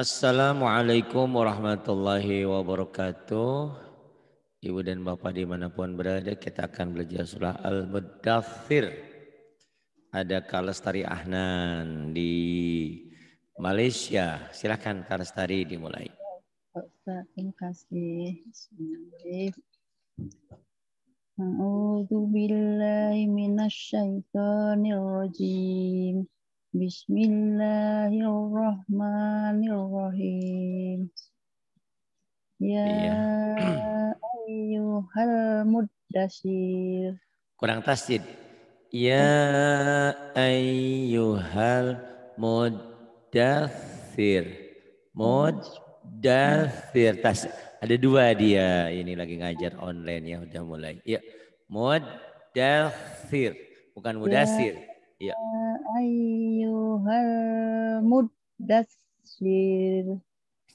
Assalamualaikum warahmatullahi wabarakatuh. Ibu dan Bapak dimanapun berada, kita akan belajar surah Al-Mudathir. Ada Kalestari Ahnan di Malaysia. Silahkan Kalestari dimulai. Terima kasih. billahi Bismillahirrahmanirrahim. Ya iya. ayyuhal muddasir. Kurang tasdid. Ya ayyuhal muddasir. Muddasir. Tas ada dua dia ini lagi ngajar online ya udah mulai. Ya. Muddasir bukan mudasir. Ya. Iya. Ya Ayyuhal Mudasir.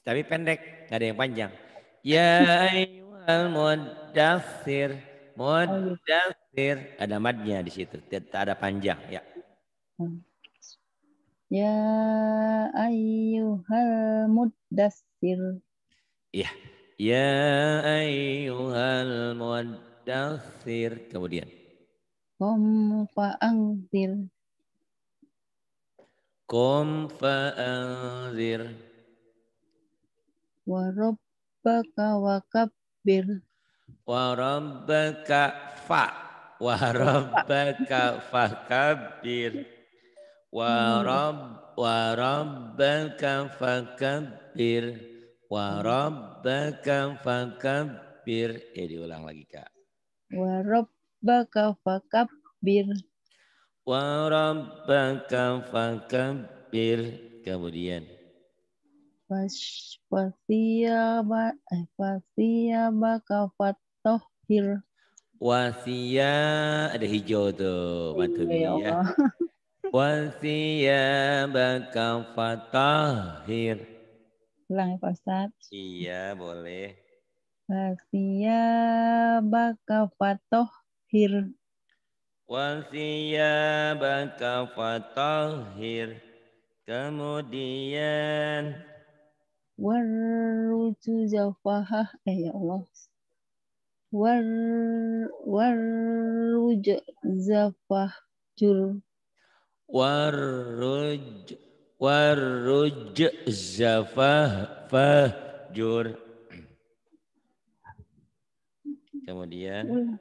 Tapi pendek, nggak ada yang panjang. Ya ayyuhal Mudasir, Mudasir, Ada madnya di situ, tidak ada panjang. Ya. Hmm. Ya ayyuhal Mudasir. Iya. Ya ayyuhal Mudasir. Kemudian. Kom fa'angzir. Qum fa'anzir. Wa rabbaka wa kabbir. Wa rabbaka fa. Wa rabbaka fa kabbir. Wa rabb wa rabbaka fa kabbir. Wa rabbaka fa kabbir. Eh diulang lagi Kak. Wa rabbaka fa kabbir wa rabbaka fakabbir kemudian wasiyaba ba eh, wasiyaba kafatohir wasiya ada hijau tuh batu ya, ya. wasiyaba kafatohir ulang ya Pak Ustaz iya boleh wasiyaba kafatohir wasiyabaka fatahhir kemudian warrujuza eh ya Allah war warrujuza jur warruj warruj zafah fajur kemudian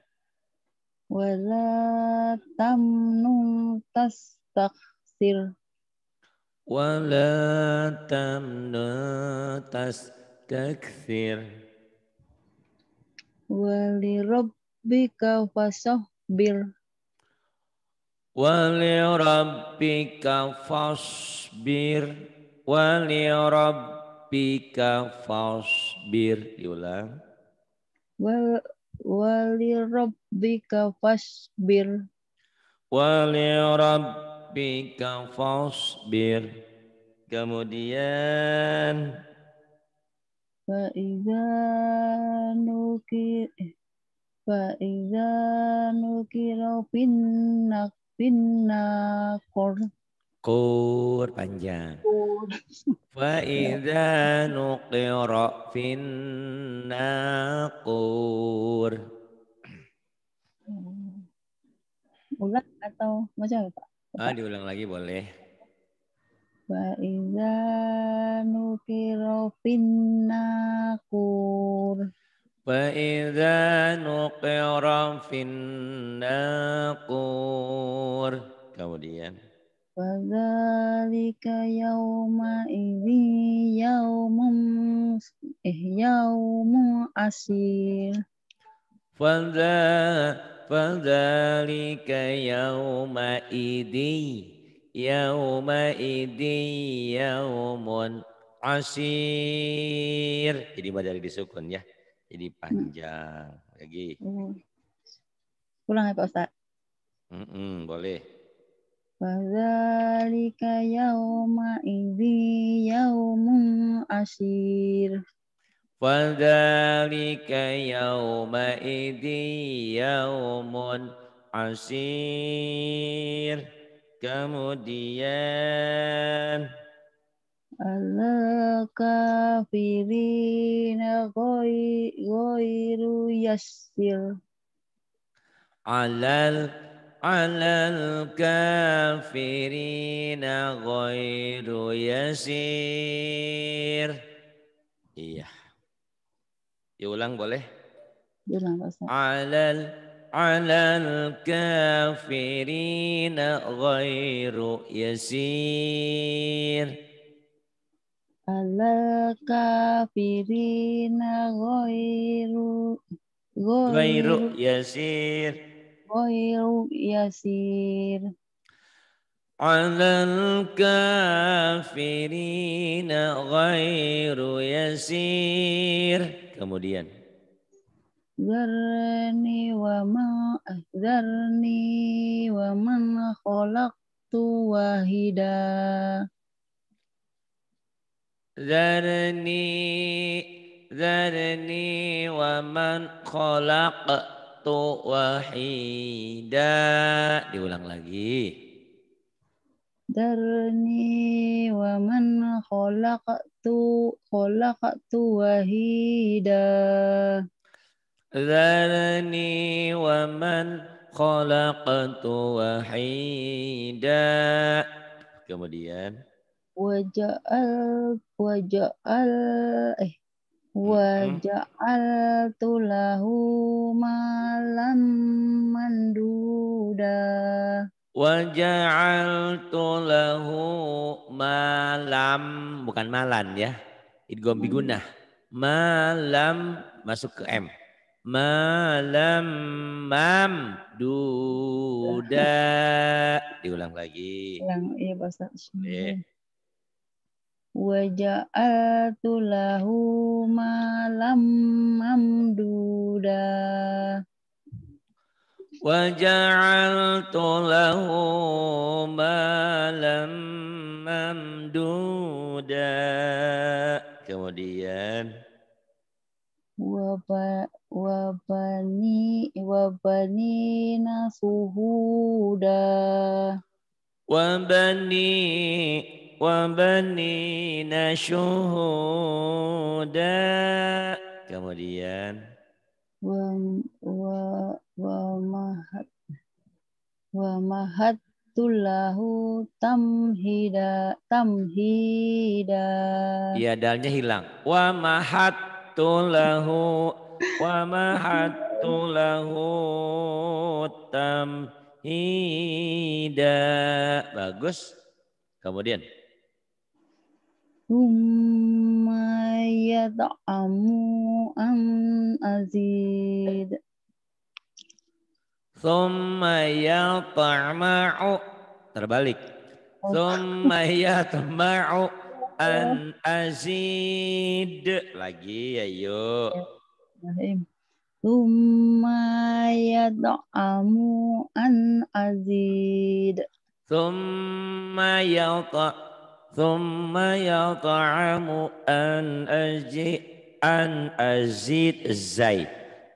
wala tamnun tastakhsir wala tamnun tastakhsir wali rabbika fasbir wali rabbika fasbir wali rabbika fasbir diulang Wali Wali fasbir walirabbika fasbir kemudian Fa'iza nukir Fa'iza nukira finnak kor. Kur panjang. Wa idza nuqira fin naqur. Ulang atau macam apa? Ah, diulang lagi boleh. Wa idza nuqira fin naqur. Wa idza nuqira fin naqur. Kemudian. Fadzalika yauma idhi yaumum eh yaumu asir. Fadzalika yauma idhi yauma idhi yaumun asir. Jadi dari disukun ya. Jadi panjang lagi. Pulang hmm. ya Pak Ustaz? Mm -mm, boleh. Fadzalika yawma idhi yawmun asir. Fadzalika yawma idhi yawmun asir. Kemudian Al-kafirina ghoiru yassir. Alal Al kafirina غير yasir. iya diulang boleh diulang Pak Ustaz alal alal kafirina ghairu yasir alal kafirina ghairu ghairu yasir Boil Yasir. Alal kafirina ghairu yasir. Kemudian. Zarni wa man eh, zarni wa man khalaqtu wahida. Zarni zarni wa man khalaqtu wahida. Diulang lagi. Darni wa man khalaqtu khalaqtu wahida. Darni wa man khalaqtu wahida. Kemudian. wajal wajal eh Wajah al lahu malam manduda Wajah al lahu malam bukan malan ya Itu idgham biguna malam masuk ke m malam mam duda diulang lagi ulang iya bahasa Wajah tulah malam mamduda. Wajah malam mamduda. Kemudian. wabani wabani nasuhuda. Wabani وبنين شهودا kemudian wa mahat tulahu tamhida tamhida ya dalnya hilang wa mahat tulahu wa mahat tulahu tamhida bagus kemudian Thumma yad'amu an azid. Thumma yata'ma'u. Terbalik. Thumma yata'ma'u an azid. Lagi ayo. Ya, Thumma yad'amu an azid. Thumma yata'mu ثم يطعم أن أجي أن أزيد زيد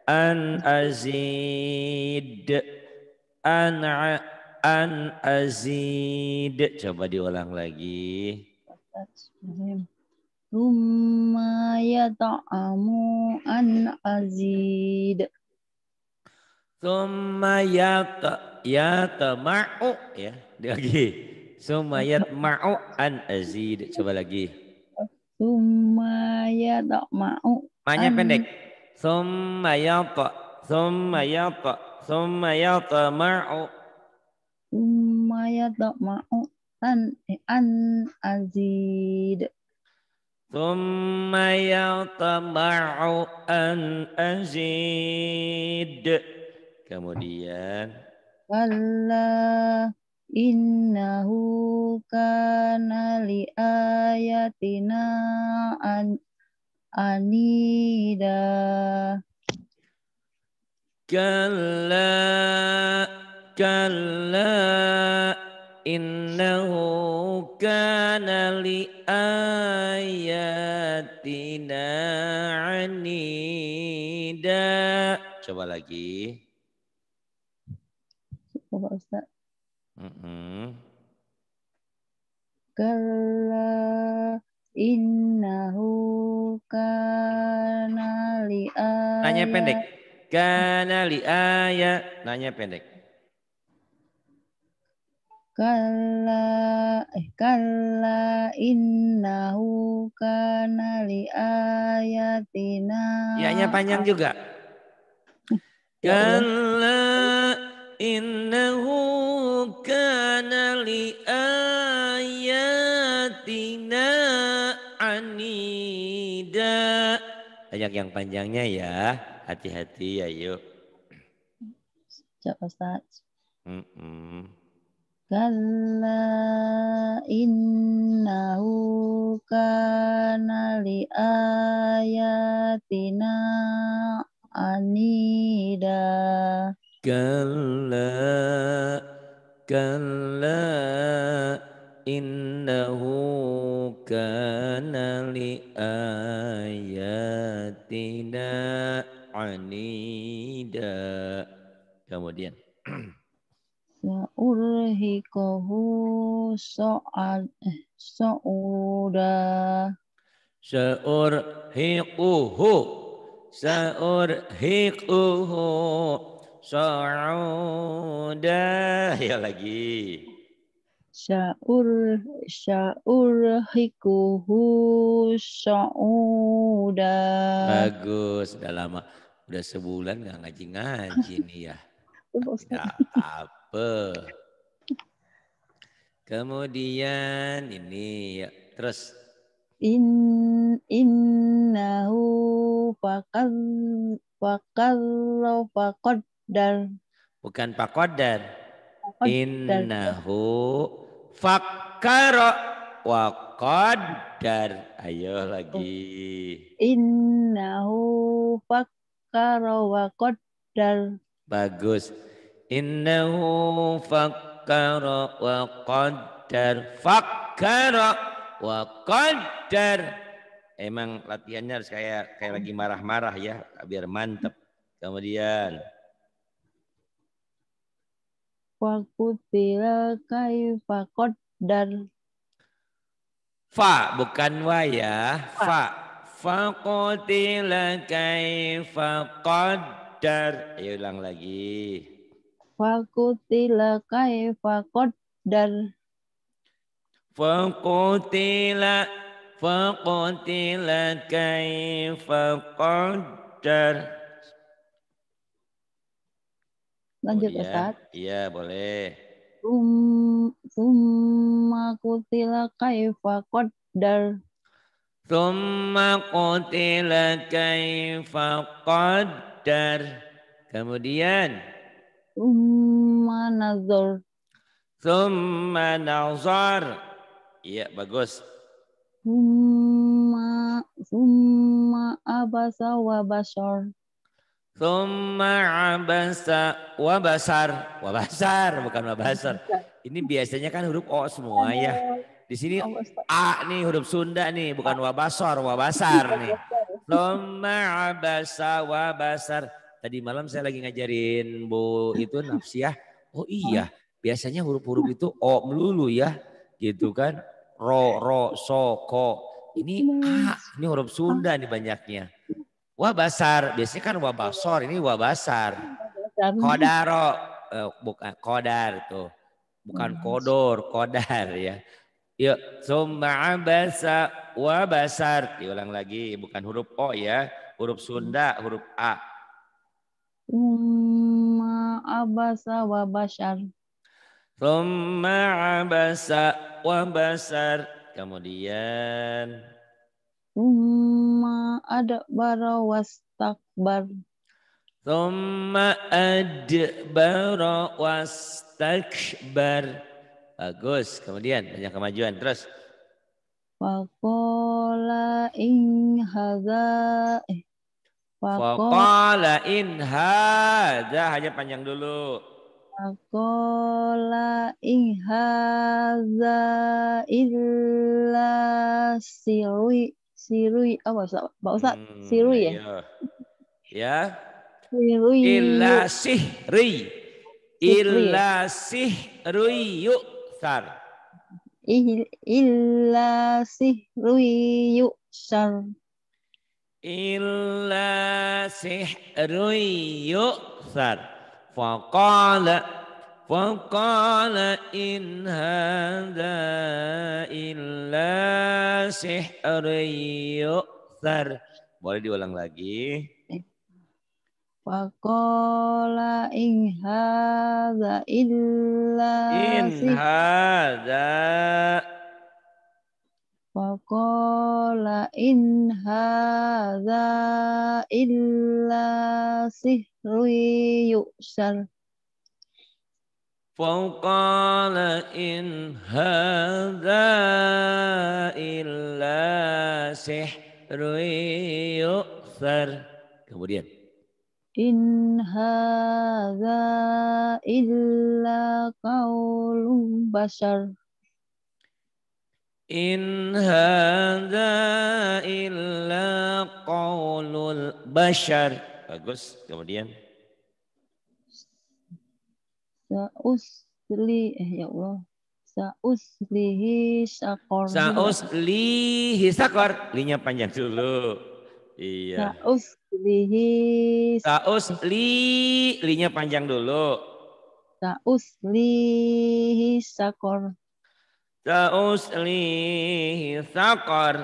أن أزيد أن an an azid. Coba diulang lagi. Thumma yata'amu an azid. Thumma yata yatama'u ya. ta ya diagi. Sumayat ma'u an azid. Coba lagi. Sumayat ma'u. Manya pendek. Sumayat. Sumayat. Sumayat ma'u. Sumayat ma'u an an azid. ثم mau an azid. kemudian Allah Innahu kana li ayatina an anida. Kalla kalla innahu kana li ayatina anida. Coba lagi. Coba Ustaz. Mm-hmm. Kala innahu kana li ayat. Nanya pendek. Kana li ayat. Nanya pendek. Kala eh kala innahu kana li ayatina. Ianya iya, panjang juga. Kala innahu kana li ayatina anida. Ajak yang panjangnya ya. Hati-hati Ya, Ustaz. Mm -mm. Kalla innahu kana li ayatina anida. كلا كلا إنه كان لآياتنا anida. Kemudian. Sa'urhikahu so'ad eh, sa'uda. Sa'urhikuhu. Sa'uda. Ya lagi. Sa'ur sa'ur hikuhu sa'uda. Bagus, udah lama. Udah sebulan nggak ngaji-ngaji nih ya. Enggak apa. Kemudian ini ya, terus in innahu faqad faqad faqad dar bukan qadar innahu fakkara wa qadar ayo lagi innahu fakkara wa qadar bagus innahu fakkara wa qadar fakkara wa qadar emang latihannya harus kayak kayak lagi marah-marah ya biar mantep kemudian Fakutila kaifa qaddar. Fa bukan wa ya. Fa. Fakutila kaifa qaddar. Ayo ulang lagi. Fakutila kaifa qaddar. Fakutila Fakutila kaifa qaddar. Lanjut Kemudian, Ustaz. Iya, boleh. summa kutila kaifa qaddar. Summa kutila kaifa qaddar. Kemudian. Summa nazar. Summa nazar. Iya, bagus. Summa, summa abasa wa basar. Thumma abasa wabasar. Wabasar bukan wabasar. Ini biasanya kan huruf O semua ya. Di sini A nih huruf Sunda nih bukan wabasor, wabasar iya, nih. Thumma abasa wabasar. Tadi malam saya lagi ngajarin Bu itu nafsiyah. Oh iya, biasanya huruf-huruf itu O melulu ya. Gitu kan. Ro, ro, so, ko. Ini A, iya. ini huruf Sunda nih banyaknya. Wabasar, biasanya kan wabasor, ini wabasar. Kodaro, eh, bukan kodar tuh. Bukan iya. kodor, kodar ya. Yuk, iya. summa abasa wabasar. Diulang lagi, bukan huruf O ya. Huruf Sunda, huruf A. Summa abasa wabasar. Summa abasa wabasar. Kemudian adbara wastakbar. Thumma adbara wastakbar. Bagus. Kemudian banyak kemajuan. Terus. Faqala in hadza eh. Faqala in hadza hanya panjang dulu. Faqala in hadza illa siwi sirui oh, apa Ustaz? Pak Ustaz, hmm, ya? Iya. Ya. Sirui. Illa sihri. Ya? Illa sihrui yu'thar. Illa sihrui yu'thar. Illa sihrui yu'thar. Faqala وقال إن هذا إلا سحر يؤثر boleh diulang lagi Waqala in hadza illa in hadza Waqala in hadza illa sihru yu'sar فقال إن هذا إلا سحر يؤثر kemudian إن هذا إلا قول بشر إن هذا إلا قول البشر bagus kemudian sausli eh ya Allah sauslihi sakor sauslihi sakor linya panjang dulu iya sauslihi sausli linya panjang dulu sauslihi sakor sauslihi sakor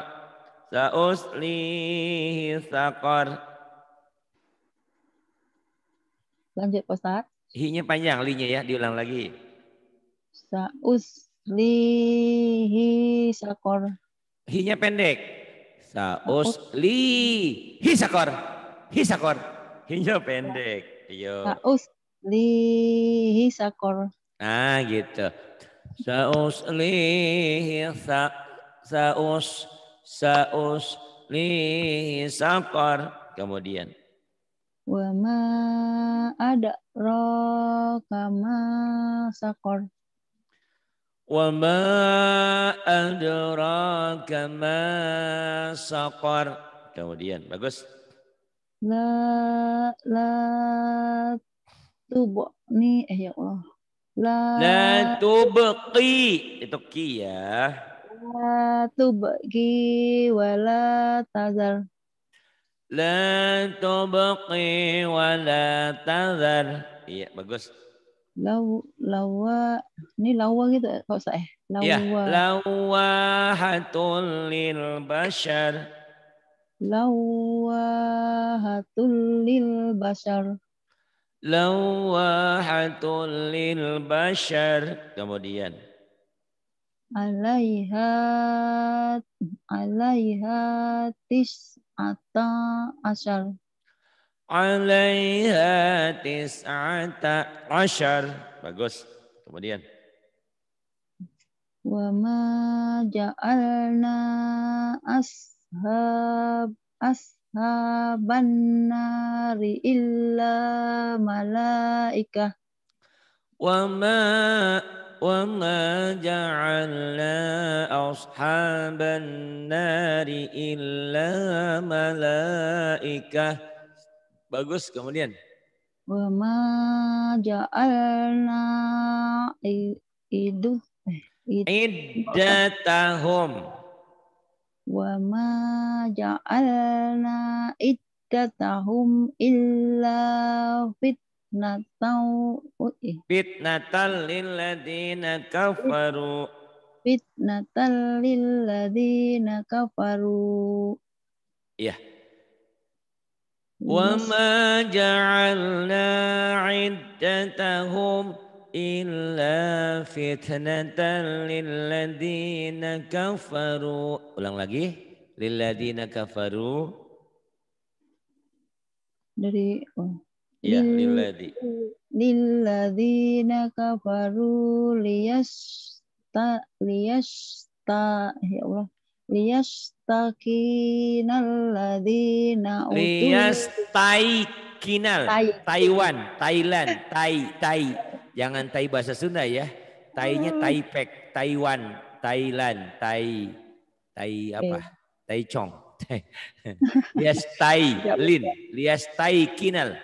sauslihi sakor lanjut Pak Ustaz Hinya panjang linya ya, diulang lagi. Saus lihi sakor. Hinya pendek. Saus lihi sakor. Hisakor. Hinya pendek. Ayo. Saus lihi sakor. Nah gitu. Saus lihi sa saus saus lihi sakor. Kemudian Wama ma ada ro kama sakor Wama ma adraka ma sakor kemudian bagus la la tubuh ni eh ya Allah la la tubeki itu ki ya la tubeki wala tazal La tubqi wa la tazar. Iya, bagus. Law, lawa, ini lawa gitu Pak Ustaz eh? Lawa. Ya, lawahatul lil bashar. Lawahatul lil bashar. Lawahatul lil bashar. Kemudian. Alaiha alaiha tis atau asyar. Alaiha tis'ata asyar. Bagus. Kemudian. Wa ma ja'alna ashab ashaban nari illa malaikah. Wa ma وما جعلنا أصحاب النار إلا ملائكة bagus kemudian وما جعلنا إدو iddatahum wa ja'alna iddatahum illa fit fitnatau oh, eh. fitnatal ladina kafaru fitnatal ladina kafaru iya. iya. ma ja'alna iddatahum illa fitnatan lil ladina kafaru ulang lagi lilladina kafaru dari oh Ya, lilladzi. Lilladzina kafaru liyas ta ya Allah. Liyastakinalladzina utul. liyas Tai. kinal Taiwan, Thailand, Tai, Tai. Jangan Tai bahasa Sunda ya. Tainya hmm. Taipek, Taiwan, Thailand, Tai, Tai apa? Eh. Tai Chong. Liyas Tai Lin, ya. Lias Tai Kinal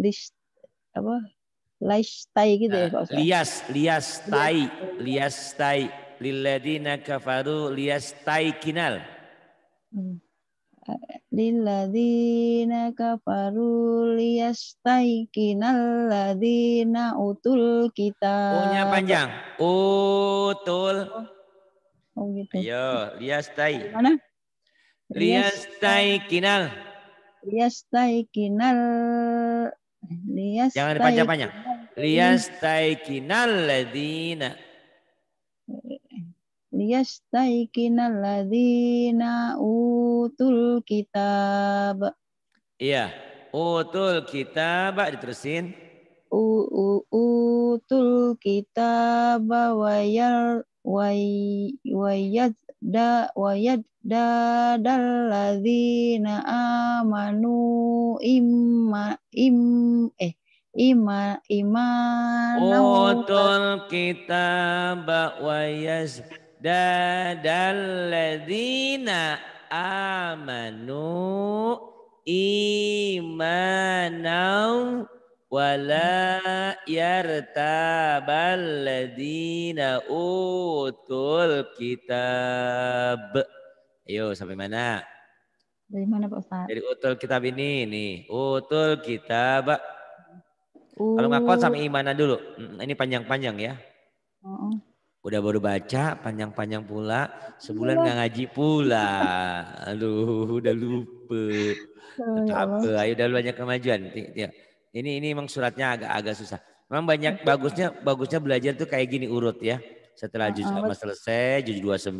list apa laistai gitu ya Pak eh, Lias, lias tai, lias tai liladina kafaru lias tai kinal. Hmm. liladina kafaru lias tai kinal ladina utul kita. Punya panjang. Utul. Oh, oh gitu. Ayo, lias tai. Mana? Lias tai kinal. Lias tai kinal Lias Jangan panjang-panjang. Lias taikinal ladina. Lias taikinal ladina utul kitab. Iya. Utul kitab. Diterusin. U, u, utul kitab wayal way, wayat yadda wa yadda dalladzina amanu imma im eh ima imanau utul kitaba wa yazdadalladzina amanu imanau wala yartabal ladina utul kitab. Ayo sampai mana? Dari mana Pak Ustaz? Dari utul kitab ini nih, utul kitab. Uh. Kalau nggak kuat sama imana dulu. Mm, ini panjang-panjang ya. Uh Udah baru baca, panjang-panjang pula. Sebulan iya. nggak ngaji pula. Aduh, udah lupa. Oh, ya Ayo udah banyak kemajuan. Ini ini emang suratnya agak-agak susah. Memang banyak bagusnya bagusnya belajar tuh kayak gini urut ya. Setelah juz sama ah, ah, selesai, juz 29.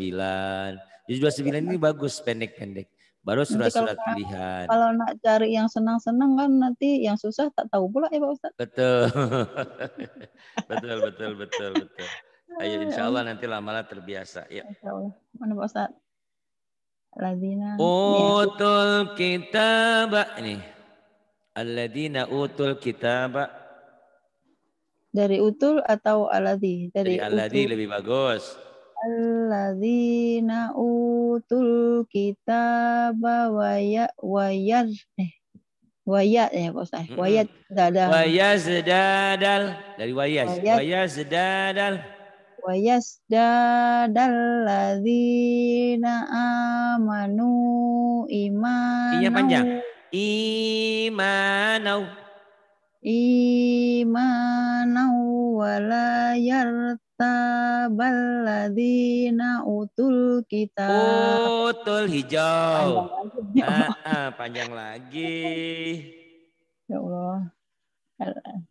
Juz 29 ini bagus pendek-pendek. Baru surat-surat pilihan. Kalau nak cari yang senang-senang kan nanti yang susah tak tahu pula ya Pak Ustaz. Betul. betul, betul, betul, betul. Ayo ah, insya Allah nanti lama-lama terbiasa. Ya. Insya Allah. Mana Pak Ustaz? Lazina. Utul iya. kitab. Ini. Alladina utul pak dari utul atau aladi? dari, dari aladi lebih bagus Alladina utul kitaba waya wayar eh wayat ya bos eh, saya Wayat dadal. Wayas dadal dari wayas. Wayas dadal. Wayas dadal ladzina amanu iman. Iya panjang imanau imanau wala yartaballadzina utul kita utul hijau panjang lagi, ah, ah, panjang lagi. ya Allah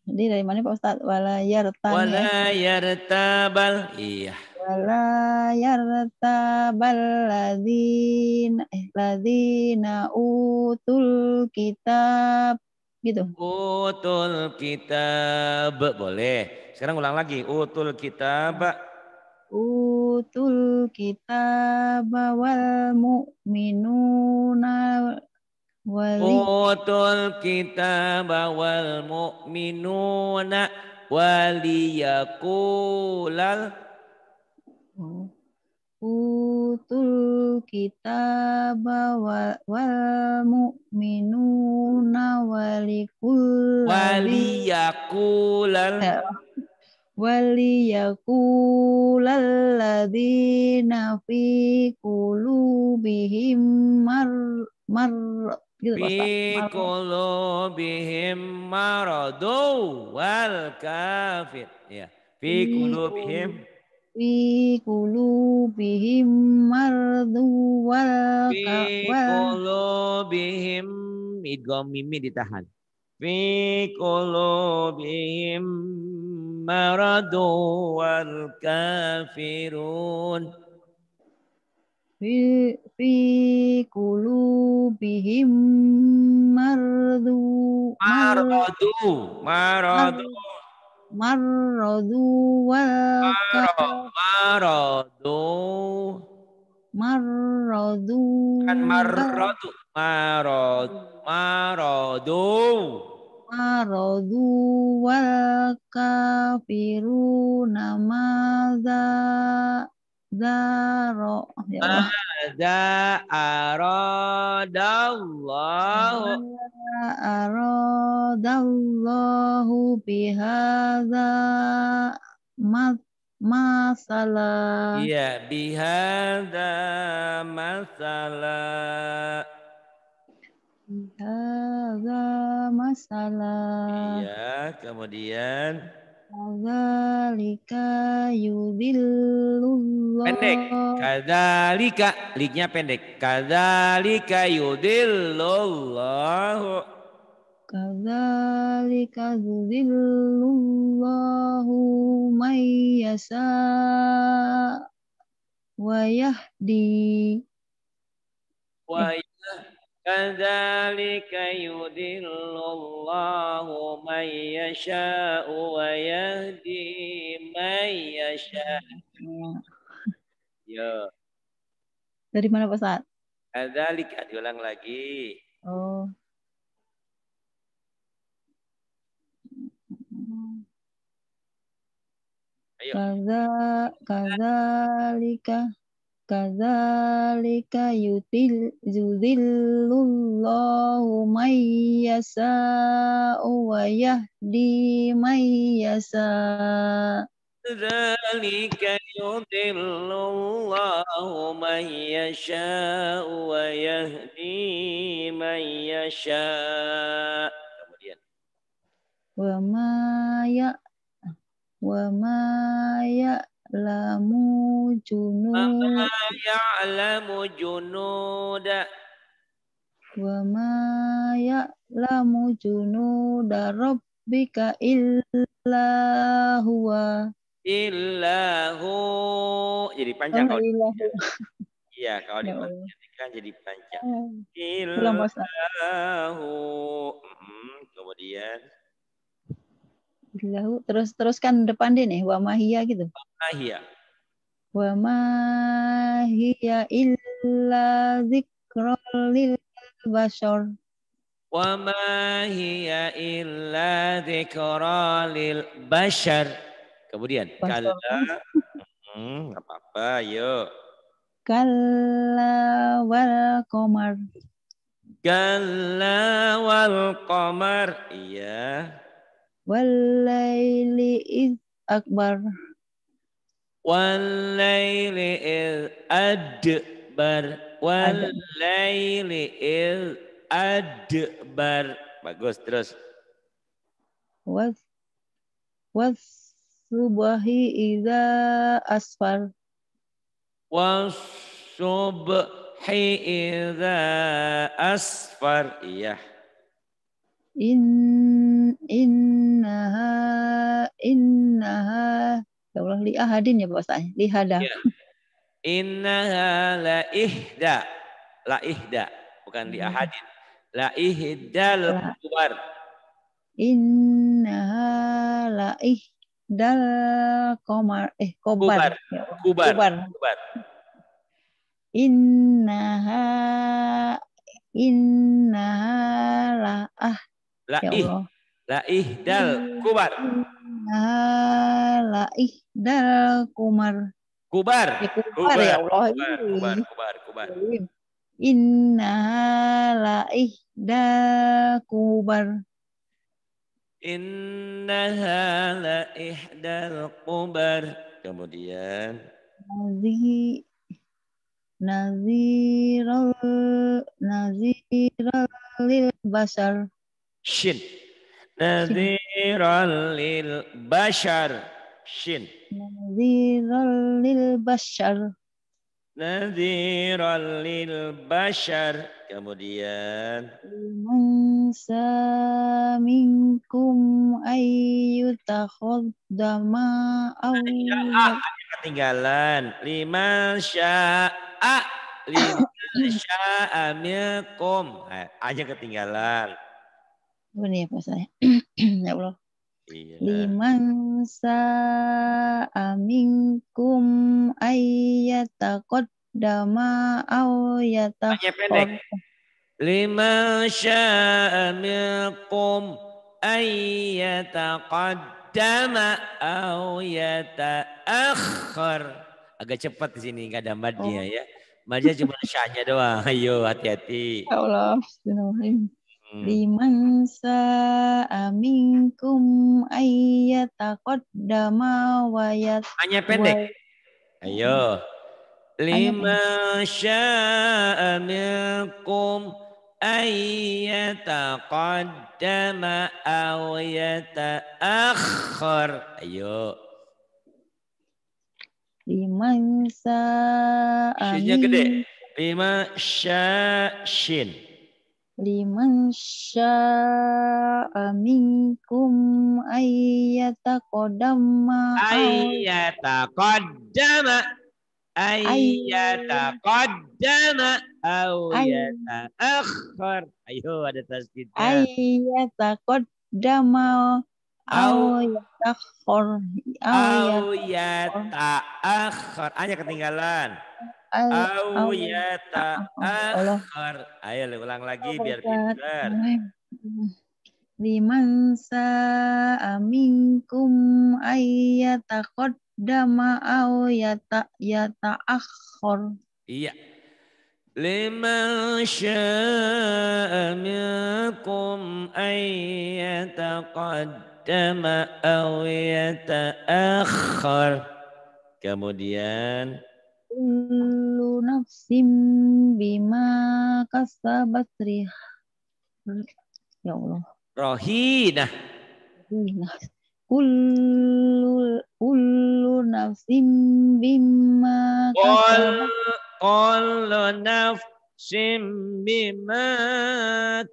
jadi dari mana Pak Ustadz? Wala yartabal. Wala yartabal. Iya. Fala yartabal ladzina eh utul kitab gitu. Utul kitab boleh. Sekarang ulang lagi utul kitab. Utul kitab wal mu'minuna wal Utul kitab wal mu'minuna waliyakulal Utul kita bawa wal mu'minuna walikul waliyakulal waliyakulal ladzina fi kulubihim mar mar gitu fi qulubihim maradu wal kafir ya fi qulubihim fi qulubihim mardu wal fi qulubihim idgham mim ditahan fi qulubihim maradu wal kafirun fi fi qulubihim mardu maradu maradu Marodu wal Marodu Marodu kan Marodu Marod Marodu Marodu wal kafiruna madza Zaro. Ya Allah. Mada aradallahu aradallahu bihadza masala. Iya, bihadza masala. Bihadza masala. Iya, kemudian Kadalika yudilullah. Pendek. Kadalika Liknya pendek. Kadalika yudilullah. Kadalika yudilullah. mayasa Wayahdi. Wayahdi. Kadzalika yudillullahu may yasha'u wa yahdi may yasha'u. Yo. Ya. Ya. Dari mana, Pak Ustaz? Kadzalika diulang lagi. Oh. Kaza, kaza, Kadzalika yudhillullahu may yasha'u wa yahdi may yasha'. Kadzalika yudhillullahu may yasha'u wa yahdi may yasha'. Kemudian. Wa ma ya wa ma ya ya'lamu junud wa ma ya'lamu junud wa ma ya'lamu junud rabbika illa huwa illa hu jadi panjang oh, kalau Iya, kalau ya, dipanjangkan jadi panjang. Oh. Illahu. Hmm, kemudian Bilahu terus teruskan depan deh nih wamahia gitu. Wamahia. Wamahia illa zikrol bashar. Wamahia illa zikrol bashar. Kemudian kala hmm, apa-apa yuk. Kalla wal komar. Kalla wal komar. Iya. Walaili iz akbar. Walaili iz adbar. Walaili iz adbar. Bagus terus. Was was subahi iza asfar. Was subahi iza asfar. Iya. In in innaha innaha ya Allah li ahadin ya bahasanya li hada. Inna Innaha la ihda la ihda bukan li iya. ahadin. La ihdal ya. kubar. Innaha la ihdal komar eh kobar. Kubar. Ya kubar. kubar. kubar. Innaha innaha la ah. La ya Allah. La ihdal kubar. La ihdal kumar. Kubar. Ya, kubar. kubar. ya Allah. Kubar, kubar, kubar, kubar. Inna la ihdal kubar. Inna la ihdal kubar. Kemudian. Nazi naziral naziral lil basar. Shin. Nadhiran lil bashar. Shin. Nadhiran lil bashar. Nadhiran lil bashar. Kemudian. Mansa minkum ayyutakhoddama ah, iya. ah, awla. Ketinggalan. Liman sya'a. Liman sya'a minkum. Eh, Aja ketinggalan. Gini ya puasanya. ya Allah. Iya. Liman sa'a ayyata qaddama aw yataqaddama. Liman sya'a minkum ayyataqaddama aw yata'akhkhar. Agak cepat di sini nggak ada madnya oh. ya. Madnya cuma syahnya doang. Ayo hati-hati. Ya Allah. Bismillahirrahmanirrahim. Hmm. Liman sa'a minkum qaddama wa yat Hanya pendek. Ayo. Liman sya'a minkum ayyataqaddama aw akhar Ayo. Liman sa'a Shinnya gede. Lima sya liman syaa minkum ayatakodama ayatakodama ayatakodama au yata'akhkhar ayo ada tasdid ayatakodama au yata'akhkhar au yata'akhkhar hanya ketinggalan al ya ta'akhir. Ayo ulang lagi biar pintar. Liman sa'a minkum qaddama au yata yata'akhkhar. Iya. Liman sya'a minkum qaddama au yata'akhkhar. Kemudian kullu nafsim bima kasabat rih. Ya Allah. Rohina. Rohina. Kullu, kullu nafsim bima kasabat. Kullu nafsim bima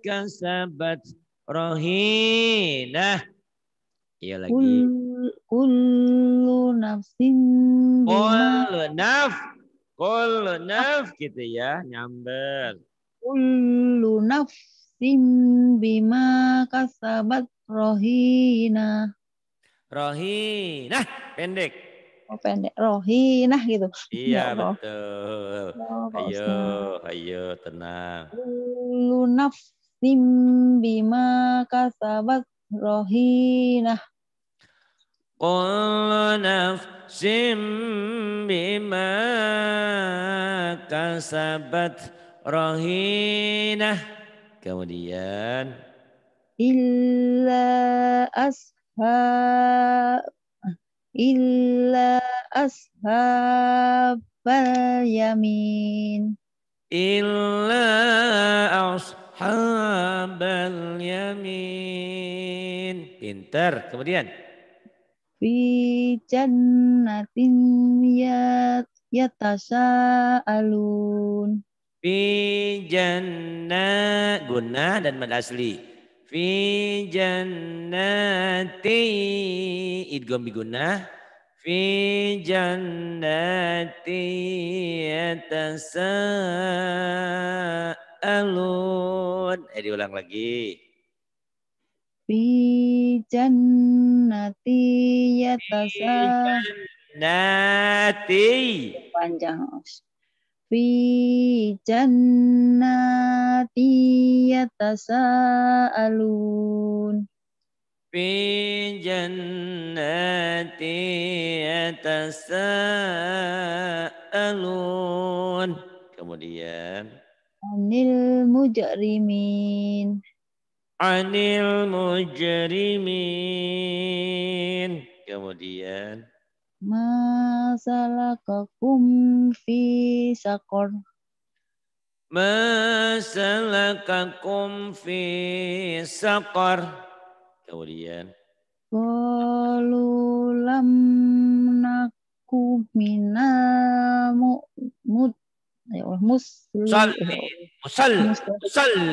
kasabat rohina. Iya lagi. Kullu, nafsin. Kullu naf. Kullu naf gitu ya. nyambel. Kullu nafsin bima kasabat rohina. Rohina. Pendek. Oh, pendek. Rohinah gitu. Iya, ya, betul. Ya ayo, ayo tenang. Lunaf bima kasabat rohina. Qul nafsim bima kasabat rohina. Kemudian. Illa ashab illa ashab bayamin, illa ashab ashabal yamin. Pinter. Kemudian. Fi jannatin yatasa alun. Fi jannat guna dan mad asli. Fi jannati idgham bi guna. Fi jannati yatasa'alun alun. Eh diulang lagi. Fi jannati yatasa. Nati. Panjang. Fi jannati yatasaalun. Fi jannati alun. Kemudian. Anil mujrimin. Anil mujrimin. Kemudian. masalah fi sakor. masalah fi sakor. Kemudian. Kalu lam naku mut ya Allah muslim ya musallin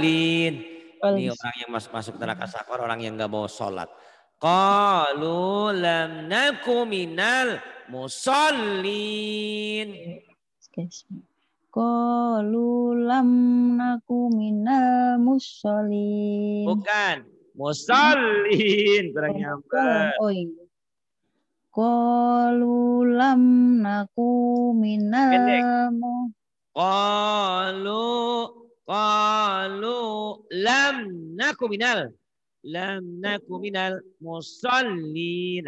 ini orang yang masuk masuk neraka sakor orang yang nggak mau sholat Kalu lam naku minal musallin. Kalu lam naku minal musallin. Bukan. Musallin. Kurang nyambat. Oh iya. Kalu lam naku minal musallin. Qalu qalu lam naku lam naku minal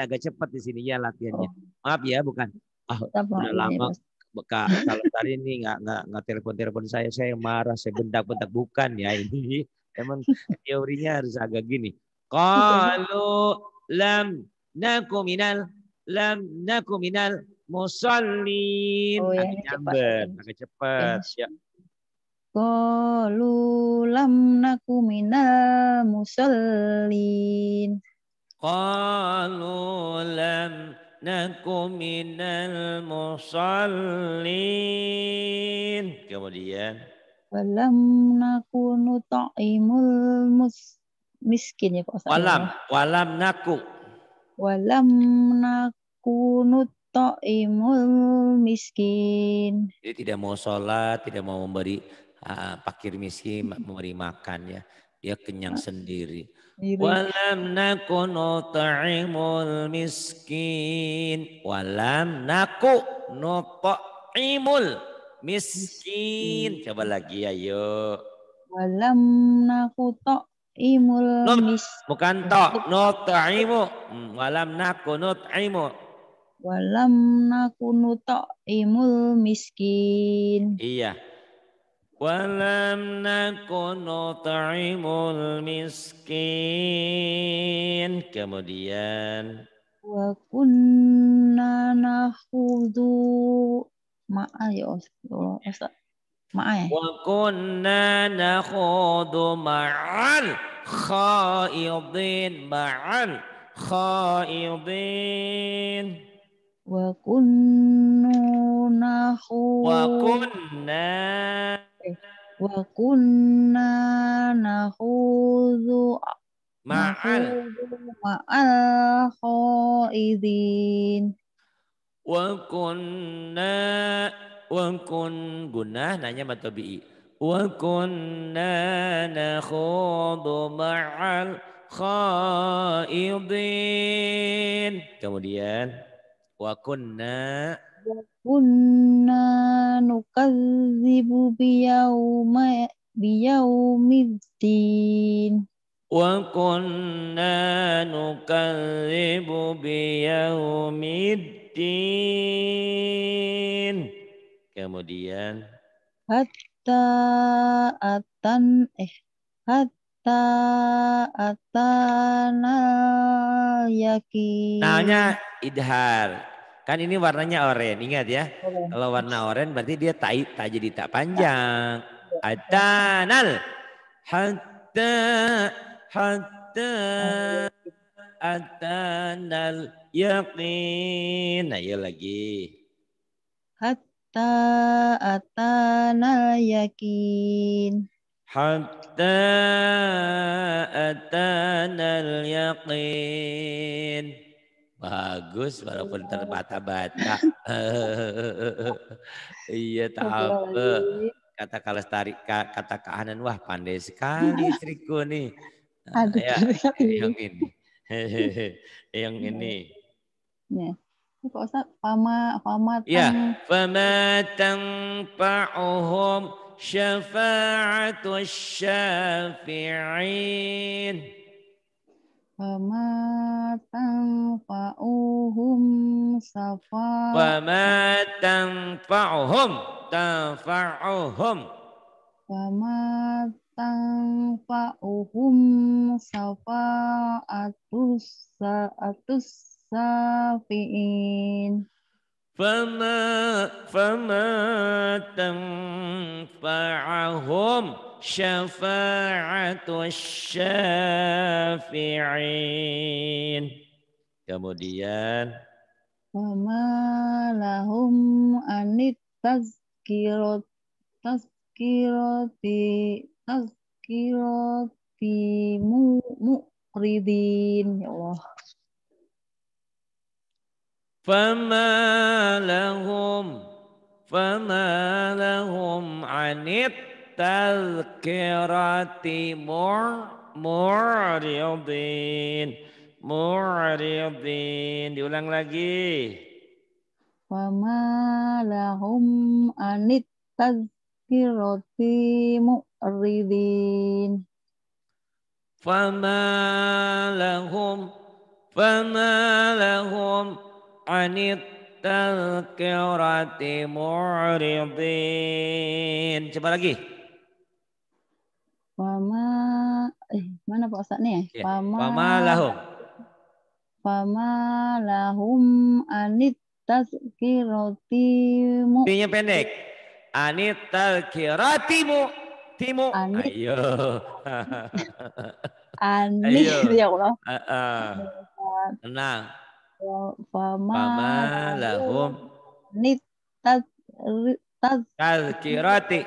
Agak cepat di sini ya latihannya. Maaf ya, bukan. Ah, udah lama beka. kalau tadi ini nggak nggak nggak telepon telepon saya, saya marah, saya bentak bentak bukan ya ini. Emang teorinya harus agak gini. Kalau lam nakuminal lam nakuminal musallin. Oh, ya, cepet. Agak cepat iya. Ya. Qalu lam naku musallin. Qalu naku musallin. Kemudian. Walam naku nuta'imul mus miskin ya Pak Walam, walam naku. Walam naku nut ta'imul miskin. Jadi tidak mau sholat, tidak mau memberi uh, pakir miskin, hmm. memberi makan ya. Dia kenyang ah. sendiri. Walam naku ta'imul miskin. Walam naku ta'imul miskin. Coba lagi ya, yuk. Walam naku ta'imul miskin. Bukan to, no ta'imu. Hmm, walam naku no ta'imu walam nakunu imul miskin. Iya. Walam nakunu ta'imul miskin. Kemudian wa kunna nakhudu ma'a ya Ustaz. Ma'a ya. Wa kunna nakhudu ma'al khaidin ma'al khaidin wa kunna wa kunna wa kunna nahudu ma'al ma'al khaidin wa kunna wa kun gunah nanya matobi wa kunna nakhudu ma'al khaidin kemudian Wa kunna Wa kunna nukadzibu biyauma biyaumiddin. Wa kunna nukadzibu biyaumiddin. Kemudian hatta atan eh hatta atana yakin. Nanya nah, idhar Kan ini warnanya oranye, ingat ya. Kalau warna oranye berarti dia tak tak jadi tak panjang. Iya. Atanal hatta hatta atanal yakin Ayo nah, iya lagi. Hatta atanal yakin. Hatta atanal yakin Bagus walaupun terbata-bata. iya tahu. Kata kalestari kata kahanan wah pandai sekali iya. istriku nih. Nah, Aduh, ya, ya, ya, yang ini. yang iya. ini. Iya. Ya. Pak Ustaz, fama fama Ya, fama tanfa'uhum syafa'atu syafi'in. Fama tanfa'uhum safa Fama tanfa'uhum tanfa'uhum Fama tanfa'uhum safa atus atus safi'in فما فما تنفعهم syafa'atu syafi'in. Kemudian wama lahum anit tazkirat tazkirati tazkirati mu'ridin ya Allah. فما لهم فما لهم عن التذكرة معرضين معرضين diulang lagi فما لهم عن التذكرة معرضين فما لهم فما لهم anit tazkirati mu'ridin. Coba lagi. Wama eh mana Pak Ustaz nih eh? ya? Wama, Wama lahum. Wama lahum anit tazkirati mu'ridin. Pinya pendek. Anit tazkirati mu. Timu. Anit. Ayo. Anit. Ayo. Ya Allah. Uh, uh. Tenang. Fama, lahum tazkirati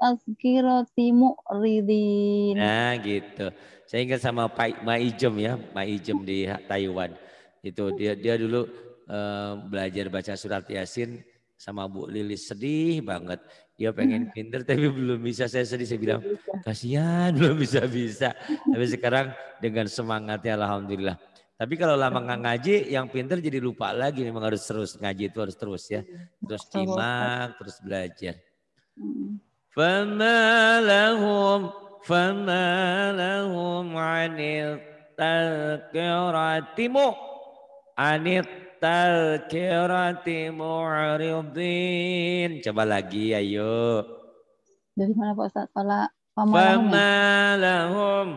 tazkirati mu'ridin. Nah, gitu. Saya ingat sama Pak Ma Ijem ya, Ma Ijem di Taiwan. Itu dia dia dulu uh, belajar baca surat Yasin sama Bu Lilis sedih banget. Dia pengen pinter hmm. tapi belum bisa. Saya sedih saya bilang kasihan belum bisa bisa. Tapi sekarang dengan semangatnya alhamdulillah tapi kalau lama nggak ngaji, yang pinter jadi lupa lagi. Memang harus terus ngaji itu harus terus ya. Iya, terus simak, terus belajar. فما لهم فما لهم anil التذكرة عن التذكرة معرضين coba lagi ayo dari mana Pak Ustaz Fala, ya? fama, lahum, lahum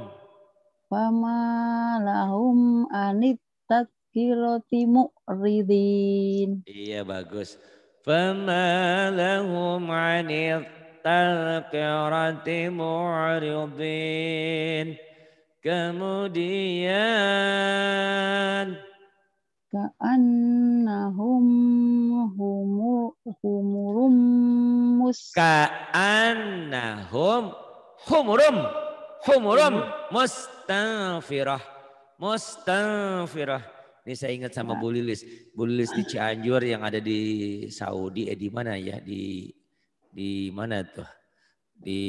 Fama lahum anit tadkirati mu'ridin. Iya bagus. Fama lahum anit tadkirati mu'ridin. Kemudian Ka'annahum humurum mus. Ka'annahum humurum humurum Mustafirah Mustafirah Ini saya ingat sama nah. Bu Lilis. Bu Lilis di Cianjur yang ada di Saudi. Eh di mana ya? Di di mana tuh? Di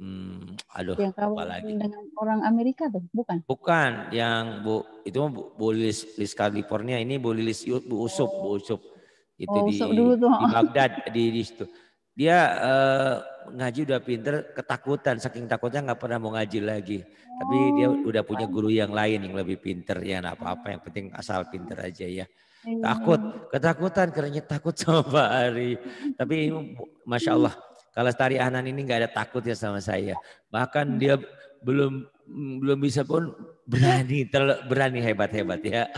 hmm, aduh yang apa lagi dengan orang Amerika tuh bukan bukan yang bu itu bu, bu Lilis, California ini bu Lilis bu Usup bu Usup itu oh, di, dulu tuh. di Baghdad di di situ dia uh, ngaji udah pinter, ketakutan, saking takutnya nggak pernah mau ngaji lagi. Tapi dia udah punya guru yang lain yang lebih pinter ya, apa-apa. Yang penting asal pinter aja ya. Iya. Takut, ketakutan, kerennya takut sama Pak Ari. Tapi masya Allah, kalau tari Anan ini nggak ada takut ya sama saya. Bahkan dia belum mm, belum bisa pun berani terlalu berani hebat hebat ya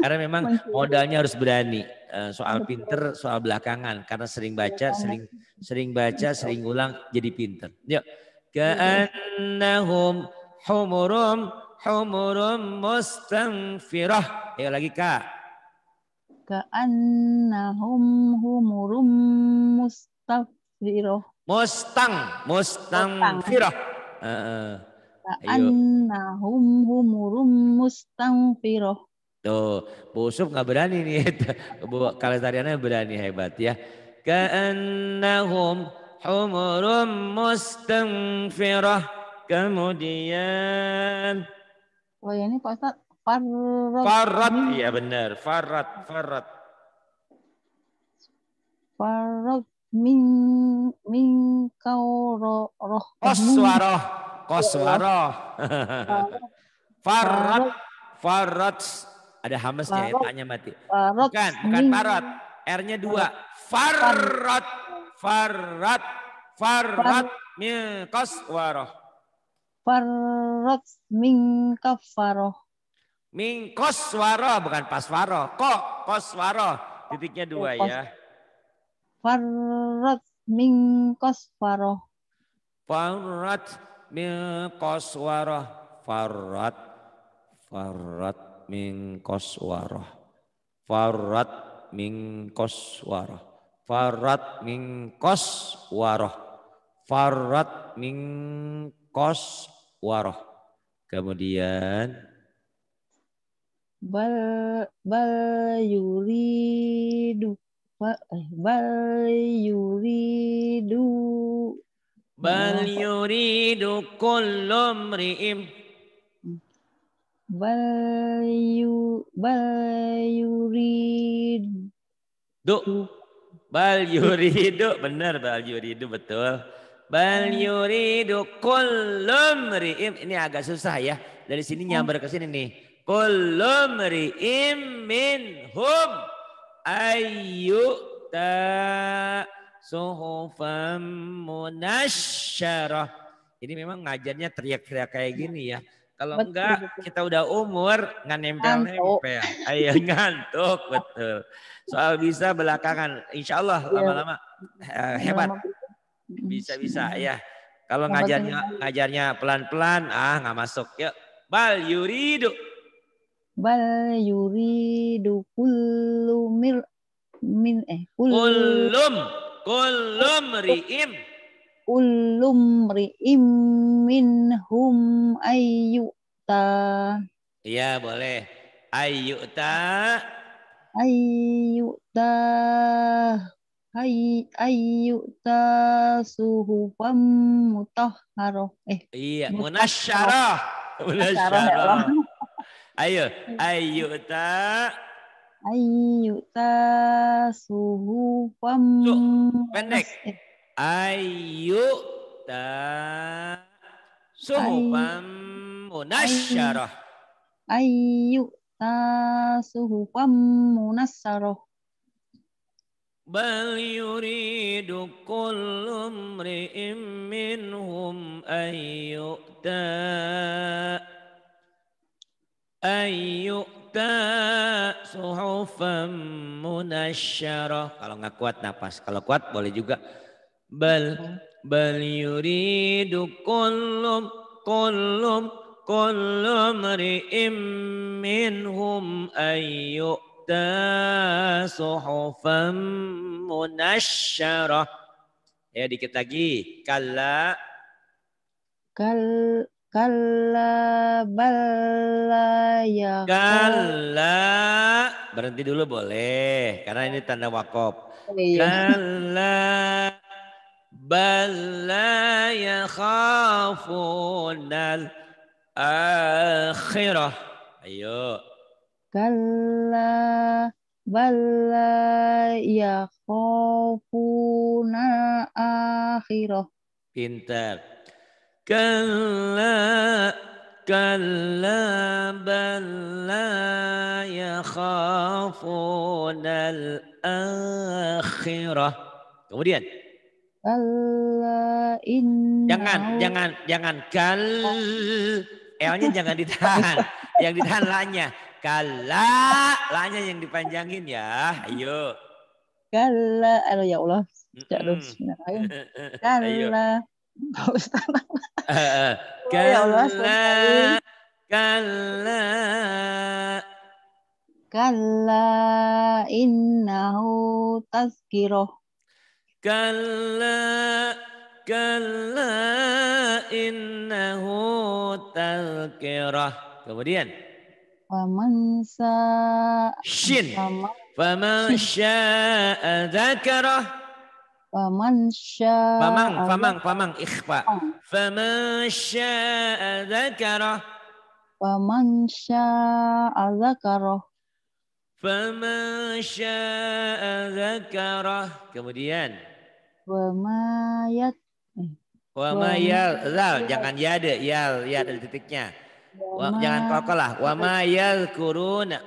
karena memang modalnya harus berani eh, soal pinter soal belakangan karena sering baca sering sering baca sering ulang jadi pinter yuk ya. iya. kaannahum humurum humurum mustanfirah ayo lagi kak kaannahum humurum mustanfirah mustang mustangfirah Heeh. humurum mustangfiroh. Tuh, Bu nggak berani nih. Bu Kalestariana berani hebat ya. Ka'annahum humurum mustangfirah. Kemudian. Oh ya ini Pak farat. Farrat. Farrat, hmm. iya benar. Farrat, farrat. Farrat min min kau roh roh koswaroh koswaroh farat farat ada hamasnya ya, tanya mati farot bukan bukan farat r-nya dua farat farat farat min koswaroh farat min kafaro min koswaro bukan paswaroh kok koswaroh titiknya dua iya, ya Farrat min qaswarah Farrat min qaswarah Farrat. Farrat min qaswarah Farrat min qaswarah Farrat min qaswarah Farrat min qaswarah Kemudian bal bal yuridu Balyuridu Balyuridu bal yuridu bal yuridu Balyuridu bal yu bal bal yuridu benar bal yuridu betul bal yuridu ri'im ini agak susah ya dari sini oh. nyamber ke sini nih riim min minhum ayu ta suhufam munasyarah. Ini memang ngajarnya teriak-teriak kayak iya. gini ya. Kalau enggak kita udah umur nggak nempel-nempel. Ayo iya, ngantuk betul. Soal bisa belakangan, insya Allah iya. lama-lama ya. hebat. Bisa-bisa ya. Kalau ngajarnya ngajarnya pelan-pelan, ah nggak masuk. Yuk, bal yuridu bal yuridu kullu mir min eh kullum kullum ri'im kullum ri'im minhum ayyuta iya boleh ayyuta ayyuta Hai ayyuta suhufam mutahharoh eh iya munasyarah munasyarah ya Ayo, hmm. ayo ta. Ayo ta suhu pam. Pendek. Eh. Ayo ta suhu pam munasyarah. Ayo ta suhu pam munasyarah. Bal yuridu kullu امرئ minhum ayyuta ayyuta suhufam munasyarah. Kalau nggak kuat napas, kalau kuat boleh juga. Bal bal yuridu kullum kullum kullum ri'im minhum ta suhufam munasyarah. Ya dikit lagi. Kala kal Kalla balla ya. Kalla berhenti dulu boleh karena ini tanda wakop. Oh, iya. Kalla balla ya khafunal akhirah. Ayo. Kalla balla ya khafuna akhirah. Pinter. Kalla كلا بل لا يخافون الآخرة kemudian Kalla inna jangan jangan jangan kal L-nya jangan ditahan yang ditahan lanya kala lanya yang dipanjangin ya ayo kala ya Allah kala Pak Ustaz. Uh, kala, kala. Kala innahu tazkiroh. Kala kala innahu tazkirah. Kemudian. Faman sa... Shin. Faman sya'a zakarah. Faman syaa Famang, famang, famang ikhfa. Faman syaa dzakara. Faman syaa dzakara. Faman syaa dzakara. Kemudian wamayat, eh, yat zal jangan yade yal yal, titiknya. jangan kokolah. Wama kuruna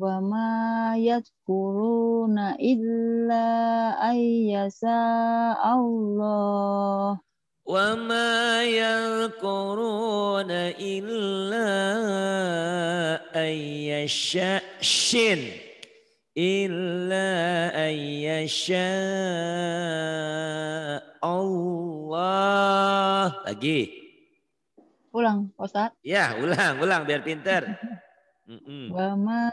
wa ma yadkuruna illa ayyasa Allah wa ma yadkuruna illa ayyasha shin illa ayyasha Allah lagi ulang Ustaz ya ulang ulang biar pinter Wama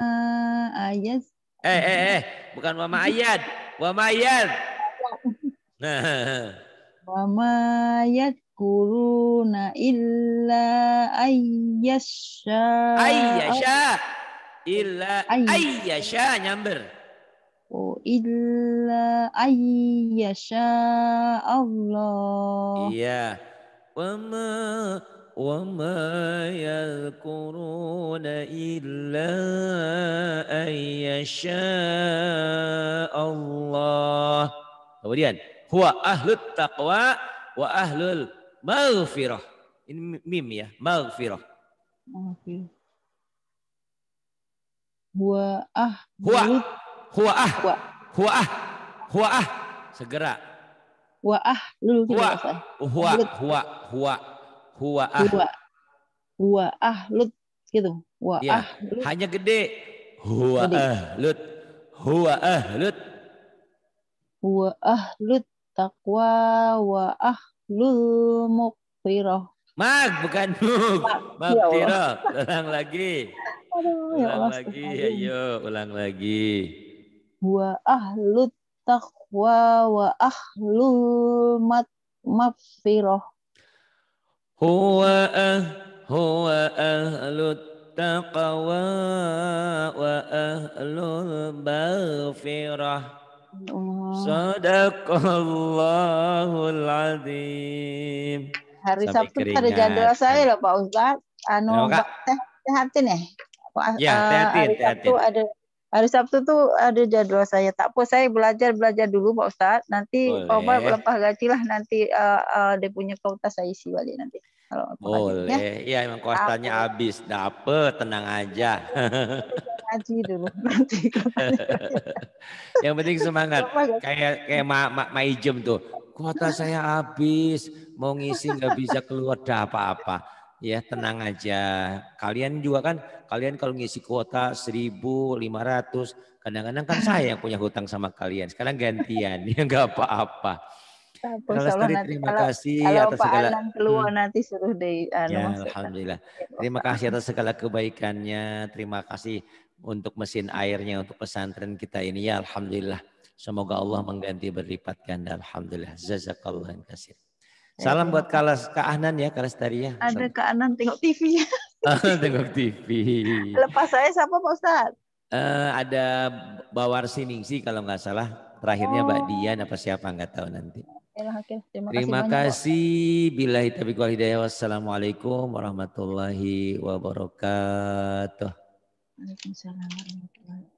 ayat. Eh eh eh, bukan wama ayat, wama ayat. Nah, wama ayat kuruna illa ayyasha. Ayyasha. Illa ayyasha nyamber. Oh, illa ayyasha Allah. Iya. Wama وما يذكرون إلا أن يشاء الله kemudian huwa ahlut taqwa wa ahlul maghfirah ini mim ya maghfirah huwa ah huwa huwa ah huwa ah huwa ah segera huwa ahlul huwa huwa huwa huwa Huwa ah. Huwa, huwa ah, lut gitu. Huwa ya. lut Hanya gede. Huwa gede. Ah, lut Huwa ah lut Huwa ah lut takwa wa ah lul mukfirah Mag bukan muk. ya Ulang lagi. Aduh, ya ulang Allah, lagi, ayo ulang lagi. huwa ah lut takwa wa ah lul mat mafirah. Huwa ah, huwa ahlut taqwa wa ahlul maghfirah. Sadaqallahul azim. Hari Sampai Sabtu keringat. pada jadwal saya loh Pak Ustaz. Anu, ya, Kak. teh, tehatin ya? Pak, ya, uh, hari teh Sabtu ada Hari Sabtu tuh ada jadwal saya. Tak apa, saya belajar-belajar dulu Pak Ustadz. Nanti Omar lepas gaji lah nanti uh, uh, dia punya kuota saya isi balik nanti. Kalau Boleh. Ya. Iya, emang kuotanya habis. Dapet, tenang aja. Ngaji dulu nanti. Yang penting semangat. kayak kayak Ma, Ma, Ma Ijem tuh. Kuota saya habis, mau ngisi nggak bisa keluar dah apa-apa ya tenang aja. Kalian juga kan, kalian kalau ngisi kuota 1.500, kadang-kadang kan saya yang punya hutang sama kalian. Sekarang gantian, ya nggak apa-apa. nanti, terima kalau, kasih kalau atas Pak segala Anang keluar hmm. nanti suruh di. Uh, ya, alhamdulillah. Iya, terima kasih atas segala kebaikannya. Terima kasih untuk mesin airnya untuk pesantren kita ini ya alhamdulillah. Semoga Allah mengganti berlipat ganda alhamdulillah. Jazakallahu kasih. Ya, Salam buat Kalas Anan ya, ya. Ada Anan tengok TV. Ah, tengok TV. Lepas saya siapa Pak Ustaz? Uh, ada Bawar Siningsi kalau nggak salah. Terakhirnya oh. Mbak Dian apa siapa nggak tahu nanti. Okay, terima, terima kasih. Banyak, Bila hidayah. Wassalamualaikum warahmatullahi wabarakatuh. Waalaikumsalam warahmatullahi wabarakatuh.